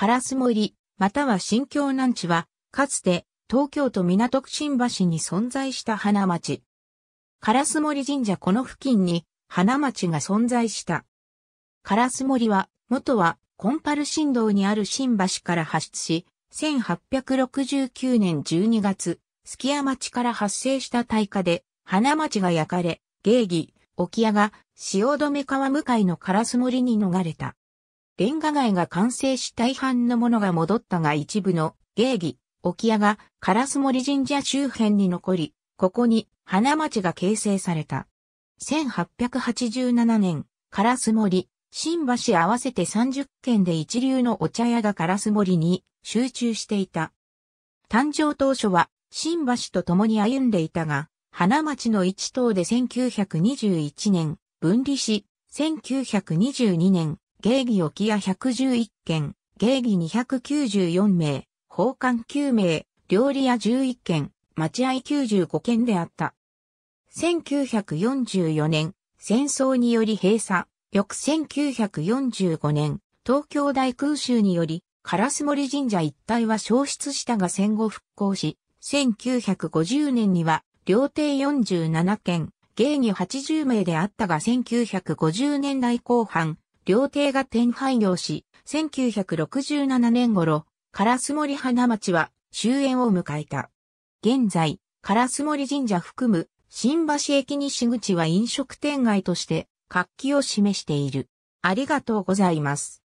カラス森、または新京南地は、かつて、東京都港区新橋に存在した花町。カラス森神社この付近に、花町が存在した。カラス森は、元は、コンパル振動にある新橋から発出し、1869年12月、キア町から発生した大火で、花町が焼かれ、芸儀、沖屋が、汐留川向かいのカラス森に逃れた。レンガ街が完成し大半のものが戻ったが一部の芸儀、沖屋が烏森神社周辺に残り、ここに花町が形成された。1887年、烏森、新橋合わせて30軒で一流のお茶屋が烏森に集中していた。誕生当初は新橋と共に歩んでいたが、花町の一等で1921年、分離し、1922年、芸妓沖屋111件、芸妓294名、奉還9名、料理屋11件、待合95件であった。1944年、戦争により閉鎖、翌1945年、東京大空襲により、烏森神社一帯は消失したが戦後復興し、1950年には、料亭47件、芸妓80名であったが1950年代後半、料亭が転廃業し、1967年頃、烏森花町は終焉を迎えた。現在、烏森神社含む新橋駅西口は飲食店街として活気を示している。ありがとうございます。